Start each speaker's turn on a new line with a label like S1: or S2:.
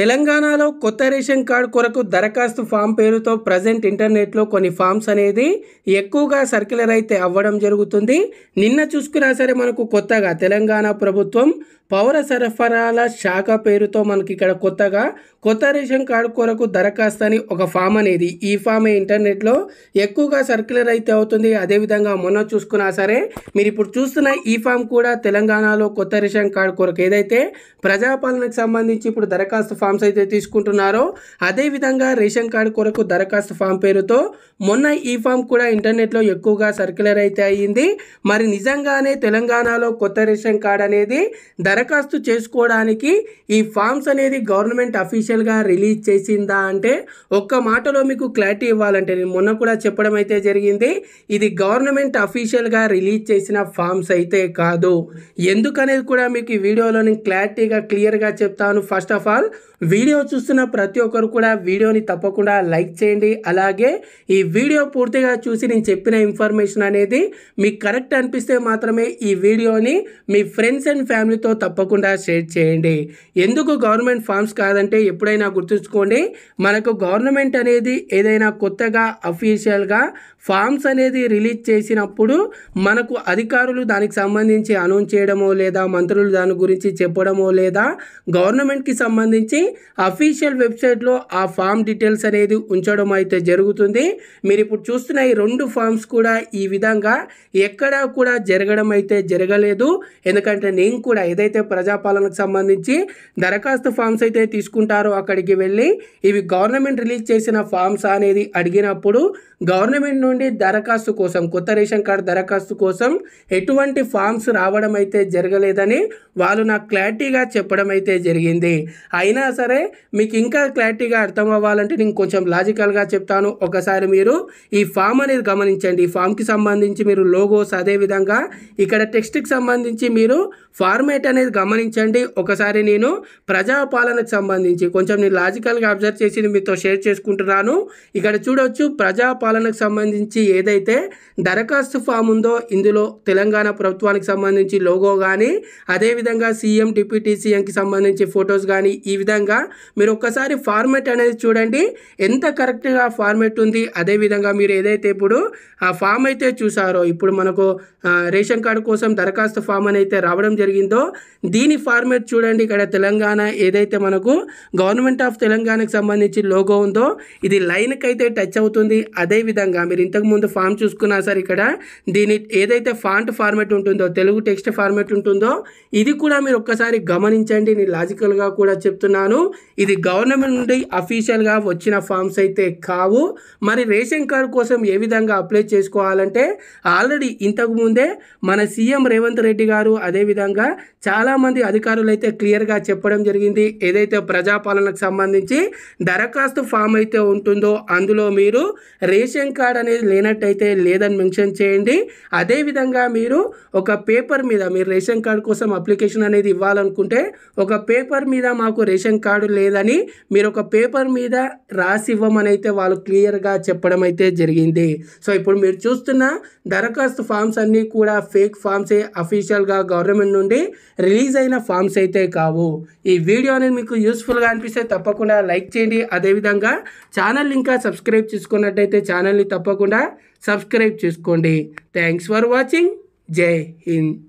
S1: తెలంగాణలో కొత్త ration card కొరకు దరఖాస్తు ఫామ్ పేరుతో ప్రజెంట్ ఇంటర్నెట్లో కొన్ని ఫామ్స్ అనేది ఎక్కువగా సర్క్యులర్ అయితే అవ్వడం జరుగుతుంది నిన్న చూసుకున్నా సరే మనకు కొత్తగా తెలంగాణ ప్రభుత్వం పౌర సరఫరాల శాఖ పేరుతో మనకి ఇక్కడ కొత్తగా కొత్త రేషన్ కార్డు కొరకు దరఖాస్తు అని ఒక ఫామ్ అనేది ఈ ఫామ్ ఇంటర్నెట్లో ఎక్కువగా సర్క్యులర్ అయితే అవుతుంది అదేవిధంగా మొన్న చూసుకున్నా సరే మీరు ఇప్పుడు చూస్తున్న ఈ ఫామ్ కూడా తెలంగాణలో కొత్త రేషన్ కార్డు కొరకు ఏదైతే ప్రజాపాలనకు సంబంధించి ఇప్పుడు దరఖాస్తు ఫామ్స్ అయితే తీసుకుంటున్నారో అదేవిధంగా రేషన్ కార్డు కొరకు దరఖాస్తు ఫామ్ పేరుతో మొన్న ఈ ఫామ్ కూడా ఇంటర్నెట్లో ఎక్కువగా సర్క్యులర్ అయితే అయ్యింది మరి నిజంగానే తెలంగాణలో కొత్త రేషన్ కార్డు అనేది దర దరఖాస్తు చేసుకోవడానికి ఈ ఫామ్స్ అనేది గవర్నమెంట్ అఫీషియల్గా రిలీజ్ చేసిందా అంటే ఒక్క మాటలో మీకు క్లారిటీ ఇవ్వాలంటే నేను మొన్న కూడా చెప్పడం అయితే జరిగింది ఇది గవర్నమెంట్ అఫీషియల్గా రిలీజ్ చేసిన ఫామ్స్ అయితే కాదు ఎందుకనేది కూడా మీకు ఈ వీడియోలో నేను క్లారిటీగా క్లియర్గా చెప్తాను ఫస్ట్ ఆఫ్ ఆల్ వీడియో చూస్తున్న ప్రతి ఒక్కరు కూడా వీడియోని తప్పకుండా లైక్ చేయండి అలాగే ఈ వీడియో పూర్తిగా చూసి నేను చెప్పిన ఇన్ఫర్మేషన్ అనేది మీకు కరెక్ట్ అనిపిస్తే మాత్రమే ఈ వీడియోని మీ ఫ్రెండ్స్ అండ్ ఫ్యామిలీతో తప్ప తప్పకుండా షేర్ చేయండి ఎందుకు గవర్నమెంట్ ఫామ్స్ కాదంటే ఎప్పుడైనా గుర్తుంచుకోండి మనకు గవర్నమెంట్ అనేది ఏదైనా కొత్తగా అఫీషియల్గా ఫామ్స్ అనేది రిలీజ్ చేసినప్పుడు మనకు అధికారులు దానికి సంబంధించి అనౌన్స్ చేయడమో లేదా మంత్రులు దాని గురించి చెప్పడమో లేదా గవర్నమెంట్కి సంబంధించి అఫీషియల్ వెబ్సైట్లో ఆ ఫామ్ డీటెయిల్స్ అనేది ఉంచడం అయితే జరుగుతుంది మీరు ఇప్పుడు చూస్తున్న ఈ రెండు ఫామ్స్ కూడా ఈ విధంగా ఎక్కడా కూడా జరగడం అయితే జరగలేదు ఎందుకంటే నేను కూడా ఏదైతే ఏవైతే ప్రజాపాలనకు సంబంధించి దరఖాస్తు ఫామ్స్ అయితే తీసుకుంటారో అక్కడికి వెళ్ళి ఇవి గవర్నమెంట్ రిలీజ్ చేసిన ఫామ్స్ అనేది అడిగినప్పుడు గవర్నమెంట్ నుండి దరఖాస్తు కోసం కొత్త రేషన్ కార్డు దరఖాస్తు కోసం ఎటువంటి ఫామ్స్ రావడం అయితే జరగలేదని వాళ్ళు నాకు క్లారిటీగా చెప్పడం అయితే జరిగింది అయినా సరే మీకు ఇంకా క్లారిటీగా అర్థం అవ్వాలంటే నేను కొంచెం లాజికల్గా చెప్తాను ఒకసారి మీరు ఈ ఫామ్ అనేది గమనించండి ఈ ఫామ్కి సంబంధించి మీరు లోగోస్ అదేవిధంగా ఇక్కడ టెక్స్ట్కి సంబంధించి మీరు ఫార్మేట్ అనేది అనేది గమనించండి ఒకసారి నేను ప్రజాపాలనకు సంబంధించి కొంచెం నేను లాజికల్గా అబ్జర్వ్ చేసి మీతో షేర్ చేసుకుంటున్నాను ఇక్కడ చూడవచ్చు ప్రజాపాలనకు సంబంధించి ఏదైతే దరఖాస్తు ఫామ్ ఉందో ఇందులో తెలంగాణ ప్రభుత్వానికి సంబంధించి లోగో కానీ అదేవిధంగా సీఎం డిప్యూటీ సీఎంకి సంబంధించి ఫొటోస్ కానీ ఈ విధంగా మీరు ఒక్కసారి ఫార్మెట్ అనేది చూడండి ఎంత కరెక్ట్గా ఫార్మెట్ ఉంది అదేవిధంగా మీరు ఏదైతే ఇప్పుడు ఆ ఫామ్ అయితే చూసారో ఇప్పుడు మనకు రేషన్ కార్డు కోసం దరఖాస్తు ఫామ్ అని అయితే రావడం జరిగిందో దీని ఫార్మేట్ చూడండి ఇక్కడ తెలంగాణ ఏదైతే మనకు గవర్నమెంట్ ఆఫ్ తెలంగాణకు సంబంధించి లోగో ఉందో ఇది లైన్కి అయితే టచ్ అవుతుంది అదేవిధంగా మీరు ఇంతకుముందు ఫామ్ చూసుకున్నా సరే ఇక్కడ దీని ఏదైతే ఫాంట్ ఫార్మేట్ ఉంటుందో తెలుగు టెక్స్ట్ ఫార్మేట్ ఉంటుందో ఇది కూడా మీరు ఒక్కసారి గమనించండి నేను లాజికల్గా కూడా చెప్తున్నాను ఇది గవర్నమెంట్ నుండి అఫీషియల్గా వచ్చిన ఫామ్స్ అయితే కావు మరి రేషన్ కార్డు కోసం ఏ విధంగా అప్లై చేసుకోవాలంటే ఆల్రెడీ ఇంతకుముందే మన సీఎం రేవంత్ రెడ్డి గారు అదేవిధంగా చాలా మంది అధికారులు అయితే క్లియర్గా చెప్పడం జరిగింది ఏదైతే ప్రజాపాలనకు సంబంధించి దరఖాస్తు ఫామ్ అయితే ఉంటుందో అందులో మీరు రేషన్ కార్డ్ అనేది లేనట్టయితే లేదని మెన్షన్ చేయండి అదేవిధంగా మీరు ఒక పేపర్ మీద మీరు రేషన్ కార్డు కోసం అప్లికేషన్ అనేది ఇవ్వాలనుకుంటే ఒక పేపర్ మీద మాకు రేషన్ కార్డు లేదని మీరు ఒక పేపర్ మీద రాసి ఇవ్వమని అయితే వాళ్ళు క్లియర్గా చెప్పడం అయితే జరిగింది సో ఇప్పుడు మీరు చూస్తున్న దరఖాస్తు ఫామ్స్ అన్నీ కూడా ఫేక్ ఫామ్సే అఫీషియల్గా గవర్నమెంట్ నుండి రిలీజ్ రిలీజ్ అయిన ఫామ్స్ అయితే కావు ఈ వీడియో అనేది మీకు యూస్ఫుల్గా అనిపిస్తే తప్పకుండా లైక్ చేయండి అదేవిధంగా ఛానల్ ఇంకా సబ్స్క్రైబ్ చేసుకున్నట్టయితే ఛానల్ని తప్పకుండా సబ్స్క్రైబ్ చేసుకోండి థ్యాంక్స్ ఫర్ వాచింగ్ జై హింద్